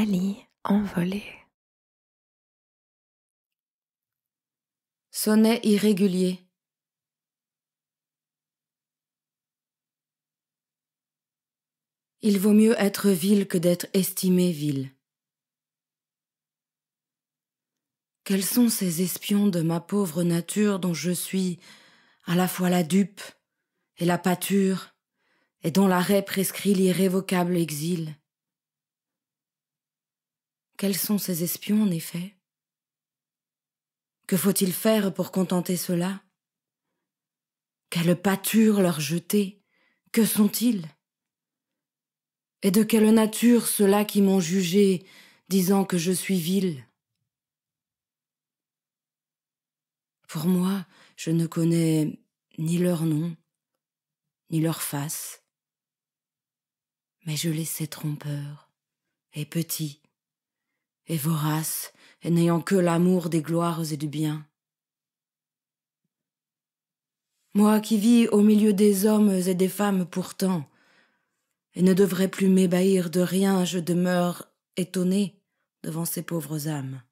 Ali envolée. Sonnet irrégulier. Il vaut mieux être vil que d'être estimé vil. Quels sont ces espions de ma pauvre nature dont je suis à la fois la dupe et la pâture, et dont l'arrêt prescrit l'irrévocable exil quels sont ces espions, en effet Que faut-il faire pour contenter cela Quelle pâture leur jeter Que sont-ils Et de quelle nature ceux-là qui m'ont jugé, disant que je suis vil Pour moi, je ne connais ni leur nom, ni leur face, mais je les sais trompeurs et petits et vorace, et n'ayant que l'amour des gloires et du bien. Moi qui vis au milieu des hommes et des femmes pourtant, et ne devrais plus m'ébahir de rien, je demeure étonné devant ces pauvres âmes.